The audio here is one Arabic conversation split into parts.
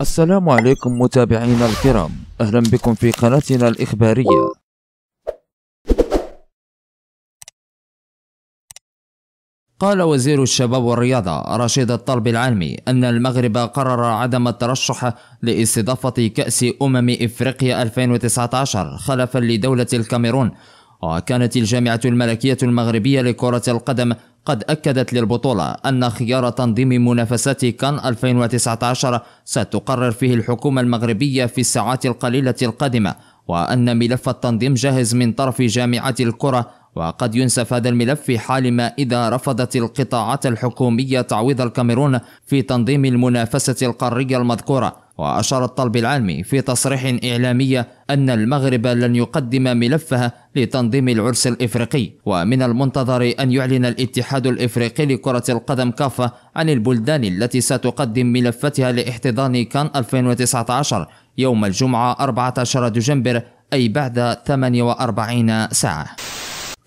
السلام عليكم متابعينا الكرام أهلا بكم في قناتنا الإخبارية قال وزير الشباب والرياضة رشيد الطلب العلمي أن المغرب قرر عدم الترشح لاستضافة كأس أمم إفريقيا 2019 خلفا لدولة الكاميرون وكانت الجامعة الملكية المغربية لكرة القدم قد أكدت للبطولة أن خيار تنظيم منافسات كان 2019 ستقرر فيه الحكومة المغربية في الساعات القليلة القادمة وأن ملف التنظيم جاهز من طرف جامعة الكرة وقد ينسف هذا الملف في حال ما إذا رفضت القطاعات الحكومية تعويض الكاميرون في تنظيم المنافسة القارية المذكورة وأشار الطلب العالمي في تصريح إعلامي أن المغرب لن يقدم ملفها لتنظيم العرس الإفريقي ومن المنتظر أن يعلن الاتحاد الإفريقي لكرة القدم كافة عن البلدان التي ستقدم ملفتها لاحتضان كان 2019 يوم الجمعة 14 دجنبر أي بعد 48 ساعة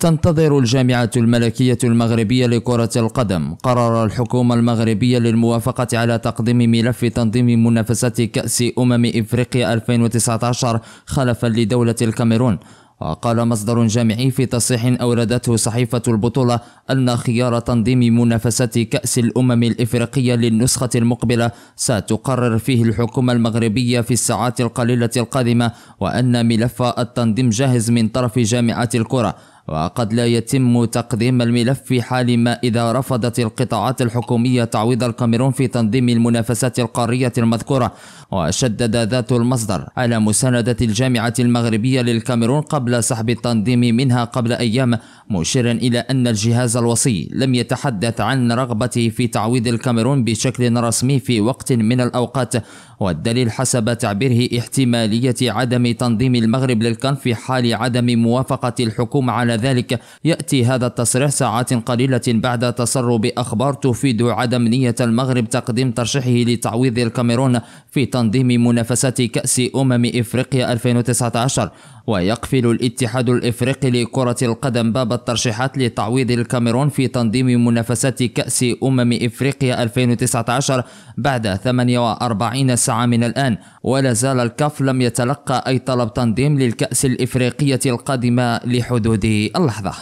تنتظر الجامعة الملكية المغربية لكرة القدم قرار الحكومة المغربية للموافقة على تقديم ملف تنظيم منافسات كأس أمم إفريقيا 2019 خلفا لدولة الكاميرون وقال مصدر جامعي في تصريح أوردته صحيفة البطولة أن خيار تنظيم منافسة كأس الأمم الإفريقية للنسخة المقبلة ستقرر فيه الحكومة المغربية في الساعات القليلة القادمة وأن ملف التنظيم جاهز من طرف جامعة الكرة وقد لا يتم تقديم الملف في حال ما إذا رفضت القطاعات الحكومية تعويض الكاميرون في تنظيم المنافسات القارية المذكورة وشدد ذات المصدر على مساندة الجامعة المغربية للكاميرون قبل سحب التنظيم منها قبل أيام مشيرا إلى أن الجهاز الوصي لم يتحدث عن رغبته في تعويض الكاميرون بشكل رسمي في وقت من الأوقات والدليل حسب تعبيره احتمالية عدم تنظيم المغرب للكان في حال عدم موافقة الحكومة على ذلك يأتي هذا التصريح ساعات قليلة بعد تسرب أخبار تفيد عدم نية المغرب تقديم ترشيحه لتعويض الكاميرون في تنظيم منافسات كأس أمم إفريقيا 2019 ويقفل الاتحاد الإفريقي لكرة القدم باب الترشيحات لتعويض الكاميرون في تنظيم منافسات كأس أمم إفريقيا 2019 بعد 48 ساعة من الآن ولا زال الكاف لم يتلقى أي طلب تنظيم للكأس الإفريقية القادمة لحدوده اللحظة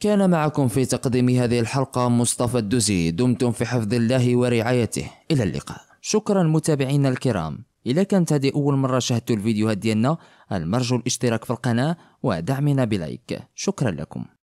كان معكم في تقديم هذه الحلقة مصطفى الدزي دمتم في حفظ الله ورعايته إلى اللقاء شكرا متابعينا الكرام إذا كانت هذه أول مرة شاهدت الفيديوهات ديالنا المرجو الاشتراك في القناة ودعمنا بلايك شكرا لكم